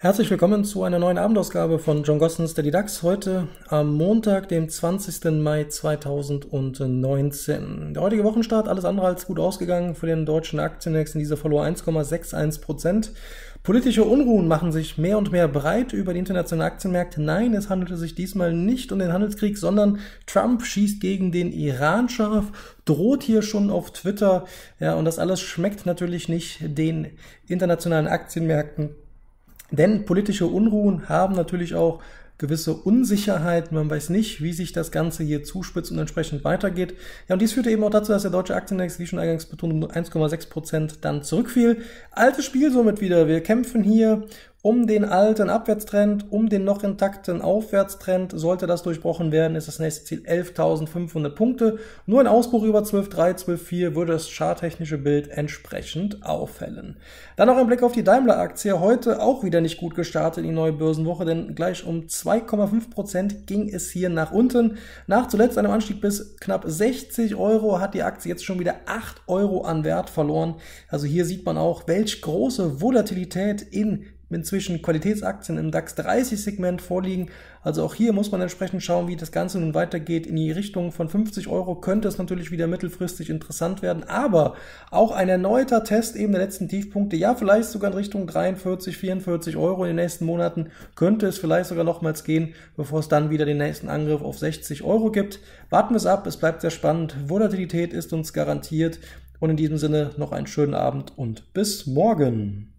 Herzlich willkommen zu einer neuen Abendausgabe von John Gossens Daily DAX. Heute am Montag, dem 20. Mai 2019. Der heutige Wochenstart, alles andere als gut ausgegangen für den deutschen Aktienindex. In dieser verlor 1,61 Prozent. Politische Unruhen machen sich mehr und mehr breit über die internationalen Aktienmärkte. Nein, es handelte sich diesmal nicht um den Handelskrieg, sondern Trump schießt gegen den Iran scharf, droht hier schon auf Twitter. Ja, und das alles schmeckt natürlich nicht den internationalen Aktienmärkten denn politische Unruhen haben natürlich auch gewisse Unsicherheit. Man weiß nicht, wie sich das Ganze hier zuspitzt und entsprechend weitergeht. Ja, und dies führte eben auch dazu, dass der deutsche Aktienindex, wie schon eingangs betont, um 1,6% Prozent dann zurückfiel. Altes Spiel somit wieder. Wir kämpfen hier um den alten Abwärtstrend, um den noch intakten Aufwärtstrend. Sollte das durchbrochen werden, ist das nächste Ziel 11.500 Punkte. Nur ein Ausbruch über 12.3, 12.4 würde das charttechnische Bild entsprechend auffällen. Dann noch ein Blick auf die Daimler-Aktie. Heute auch wieder nicht gut gestartet in die neue Börsenwoche, denn gleich um 2,5% ging es hier nach unten. Nach zuletzt einem Anstieg bis knapp 60 Euro hat die Aktie jetzt schon wieder 8 Euro an Wert verloren. Also hier sieht man auch, welch große Volatilität in inzwischen Qualitätsaktien im DAX 30 Segment vorliegen. Also auch hier muss man entsprechend schauen, wie das Ganze nun weitergeht. In die Richtung von 50 Euro könnte es natürlich wieder mittelfristig interessant werden. Aber auch ein erneuter Test eben der letzten Tiefpunkte, ja vielleicht sogar in Richtung 43, 44 Euro in den nächsten Monaten, könnte es vielleicht sogar nochmals gehen, bevor es dann wieder den nächsten Angriff auf 60 Euro gibt. Warten wir es ab, es bleibt sehr spannend. Volatilität ist uns garantiert. Und in diesem Sinne noch einen schönen Abend und bis morgen.